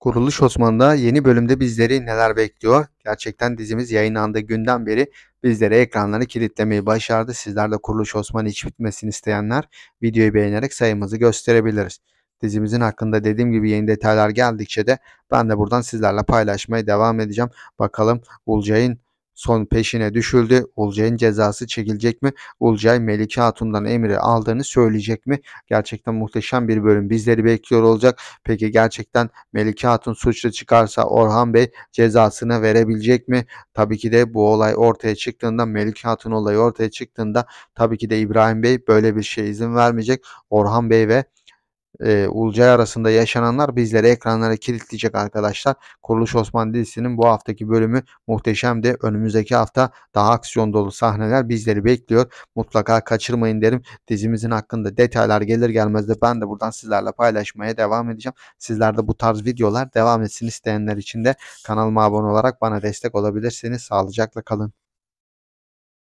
Kuruluş Osmanlı'da yeni bölümde bizleri neler bekliyor? Gerçekten dizimiz yayınlandığı günden beri bizlere ekranları kilitlemeyi başardı. Sizler de Kuruluş Osmanlı hiç bitmesini isteyenler videoyu beğenerek sayımızı gösterebiliriz. Dizimizin hakkında dediğim gibi yeni detaylar geldikçe de ben de buradan sizlerle paylaşmaya devam edeceğim. Bakalım Ulcay'ın Son peşine düşüldü. Ulcay'ın cezası çekilecek mi? Ulcay Melike Hatun'dan emri aldığını söyleyecek mi? Gerçekten muhteşem bir bölüm bizleri bekliyor olacak. Peki gerçekten Melike Hatun suçlu çıkarsa Orhan Bey cezasını verebilecek mi? Tabii ki de bu olay ortaya çıktığında Melike Hatun olayı ortaya çıktığında tabii ki de İbrahim Bey böyle bir şey izin vermeyecek. Orhan Bey ve e, Ulcay arasında yaşananlar bizleri ekranlara kilitleyecek arkadaşlar. Kuruluş Osman dizisinin bu haftaki bölümü muhteşemdi. Önümüzdeki hafta daha aksiyon dolu sahneler bizleri bekliyor. Mutlaka kaçırmayın derim. Dizimizin hakkında detaylar gelir gelmez de ben de buradan sizlerle paylaşmaya devam edeceğim. Sizler de bu tarz videolar devam etsin isteyenler için de kanalıma abone olarak bana destek olabilirsiniz. Sağlıcakla kalın.